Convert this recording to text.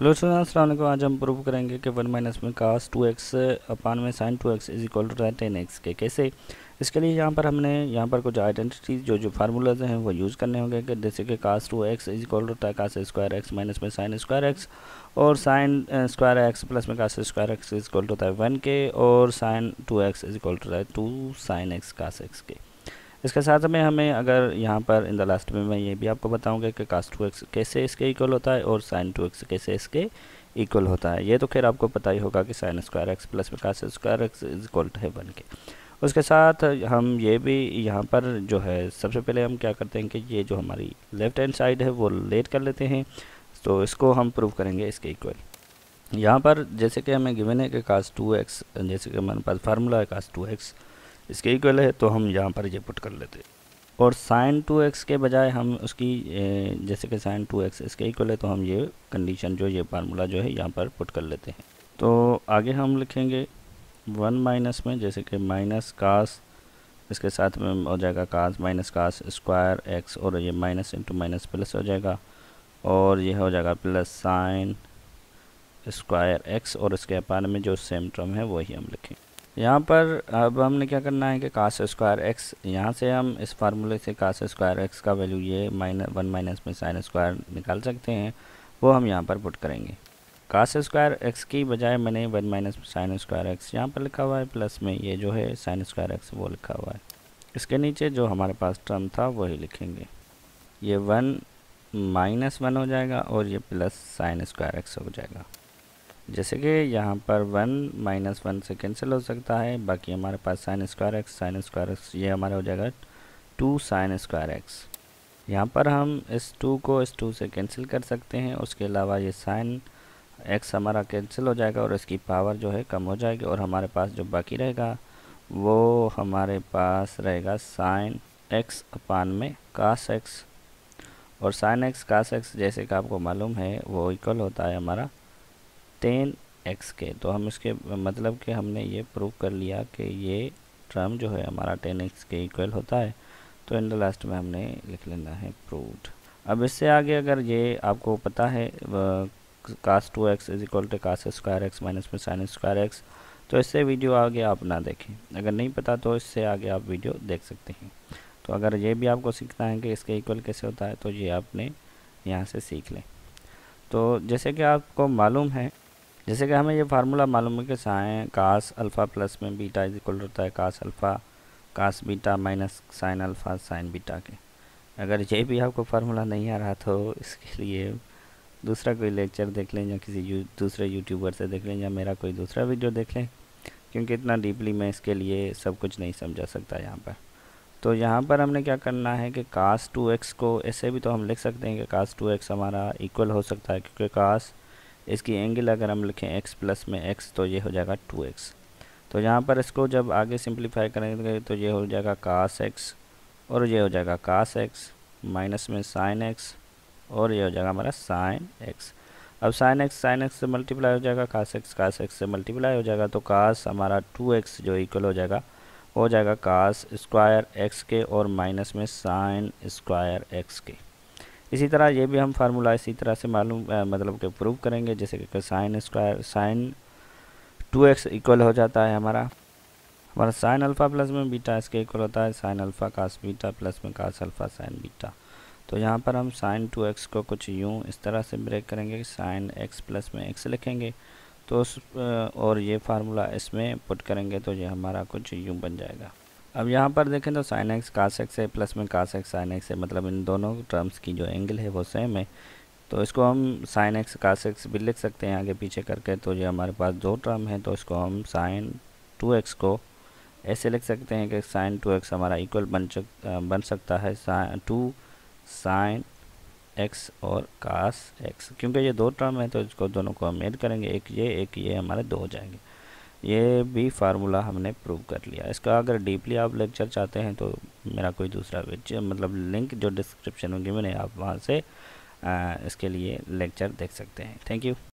hello student अलैक्म आज हम prove करेंगे कि वन माइनस में कास टू एक्स अपान में sine two x is equal to ten x के कैसे इसके लिए यहाँ पर हमने यहाँ पर कुछ आइडेंटिटीज़ जो जो फार्मूलाज हैं वो यूज़ करने होंगे कि जैसे कि cos two x is equal to cos square x minus में साइन स्क्वायर एक्स और साइन स्क्वायर एक्स प्लस में cos square x is equal to one के और sine two x is equal to two sine x cos x के इसके साथ में हमें अगर यहाँ पर इन द लास्ट में मैं ये भी आपको बताऊँगा कि कास्ट टू एक्स कैसे इसके इक्वल होता है और साइन टू एक्स कैसे इसके इक्वल होता है ये तो खैर आपको पता ही होगा कि साइन स्क्वायर एक्स प्लस में cos square x is equal है बन के उसके साथ हम ये भी यहाँ पर जो है सबसे पहले हम क्या करते हैं कि ये जो हमारी लेफ़्ट हैंड साइड है वो लेट कर लेते हैं तो इसको हम प्रूव करेंगे इसके इक्वल यहाँ पर जैसे कि हमें गिवन है कि कास्ट टू एक्स जैसे कि हमारे पास फार्मूला है कास्ट टू एक्स इसके इक्वल है तो हम यहाँ पर ये पुट कर लेते और साइन टू एक्स के बजाय हम उसकी जैसे कि साइन टू एक्स इसके इक्वल है तो हम ये कंडीशन जो ये फार्मूला जो है यहाँ पर पुट कर लेते हैं तो आगे हम लिखेंगे वन माइनस में जैसे कि माइनस कास इसके साथ में हो जाएगा cos minus cos square x और ये माइनस इंटू माइनस प्लस हो जाएगा और यह हो जाएगा प्लस साइन स्क्वायर एक्स और इसके अपार में जो सेम टर्म है वही हम लिखेंगे यहाँ पर अब हमने क्या करना है कि कास स्क्वायर एक्स यहाँ से हम इस फार्मूले से कास स्क्वायर एक्स का वैल्यू ये माइनस वन माइनस में साइन स्क्वायर निकाल सकते हैं वो हम यहाँ पर पुट करेंगे कास स्क्वायर एक्स की बजाय मैंने one minus sine square x यहाँ पर लिखा हुआ है प्लस में ये जो है साइन स्क्वायर एक्स वो लिखा हुआ है इसके नीचे जो हमारे पास टर्म था वही लिखेंगे ये वन माइनस वन हो जाएगा और ये प्लस साइन स्क्वायर एक्स हो जाएगा जैसे कि यहाँ पर वन माइनस वन से कैंसिल हो सकता है बाकी हमारे पास sine square x sine square x ये हमारा हो जाएगा टू साइन स्क्वायर एक्स यहाँ पर हम इस टू को इस टू से कैंसिल कर सकते हैं उसके अलावा ये साइन एक्स हमारा कैंसिल हो जाएगा और इसकी पावर जो है कम हो जाएगी और हमारे पास जो बाकी रहेगा वो हमारे पास रहेगा साइन एक्स अपान में कास एक्स और साइन एक्स कास एक्स जैसे कि आपको मालूम है वो इक्वल होता है हमारा टेन एक्स के तो हम इसके मतलब कि हमने ये प्रूव कर लिया कि ये टर्म जो है हमारा टेन एक्स के इक्वल होता है तो इन द लास्ट में हमने लिख लेना है प्रूव अब इससे आगे अगर ये आपको पता है cos two x is equal to cos square x minus में साइन स्क्वायर एक्स तो इससे वीडियो आगे आप ना देखें अगर नहीं पता तो इससे आगे आप वीडियो देख सकते हैं तो अगर ये भी आपको सीखना है कि इसके इक्वल कैसे होता है तो ये आपने यहाँ से सीख लें तो जैसे कि आपको मालूम है जैसे कि हमें ये फार्मूला मालूम है कि साइन कास अल्फ़ा प्लस में बीटा इज इक्वल होता है cos alpha cos beta minus sine alpha sine beta के अगर ये भी आपको फार्मूला नहीं आ रहा तो इसके लिए दूसरा कोई लेक्चर देख लें या किसी यू, दूसरे यूट्यूबर से देख लें या मेरा कोई दूसरा वीडियो देख लें क्योंकि इतना डीपली मैं इसके लिए सब कुछ नहीं समझा सकता यहाँ पर तो यहाँ पर हमने क्या करना है कि कास टू एक्स को ऐसे भी तो हम लिख सकते हैं कि कास टू एक्स हमारा इक्वल हो सकता है क्योंकि कास इसकी एंगल अगर हम लिखें एक्स प्लस में एक्स तो ये हो जाएगा टू एक्स तो यहाँ पर इसको जब आगे सिंप्लीफाई करेंगे तो ये हो जाएगा कास एक्स और ये हो जाएगा कास एक्स माइनस में साइन एक्स और ये हो जाएगा हमारा साइन एक्स अब साइन एक्स साइन एक्स से मल्टीप्लाई हो जाएगा कास एक्स cos एक्स से मल्टीप्लाई हो जाएगा तो cos हमारा टू एक्स जो इक्वल हो जाएगा हो जाएगा cos स्क्वायर एक्स के और माइनस में साइन स्क्वायर एक्स के इसी तरह ये भी हम फार्मूला इसी तरह से मालूम मतलब कि प्रूव करेंगे जैसे कि sine square sine two x equal हो जाता है हमारा हमारा साइन अल्फ़ा प्लस में बीटा इसके इक्वल होता है sine alpha cos beta plus में कास अल्फ़ा साइन बीटा तो यहाँ पर हम साइन टू एक्स को कुछ यूँ इस तरह से ब्रेक करेंगे साइन एक्स प्लस में एक्स लिखेंगे तो उस और ये फार्मूला इसमें पुट करेंगे तो ये हमारा कुछ यूँ बन जाएगा अब यहाँ पर देखें तो साइन एक्स कास एक्स है प्लस में कास एक्स साइन एक्स है मतलब इन दोनों टर्म्स की जो एंगल है वो सेम है तो इसको हम साइन एक्स कास एक्स भी लिख सकते हैं आगे पीछे करके तो ये हमारे पास दो टर्म है तो इसको हम साइन टू एक्स को ऐसे लिख सकते हैं कि साइन टू एक्स हमारा इक्वल बन चक बन सकता है साइन टू साइन एक्स और कास एक्स क्योंकि ये दो टर्म है तो इसको दोनों को हम ऐड करेंगे एक ये एक ये हमारे दो हो जाएंगे ये भी फार्मूला हमने प्रूव कर लिया इसका अगर डीपली आप लेक्चर चाहते हैं तो मेरा कोई दूसरा मतलब लिंक जो डिस्क्रिप्शन होगी मैंने आप वहाँ से आ, इसके लिए लेक्चर देख सकते हैं थैंक यू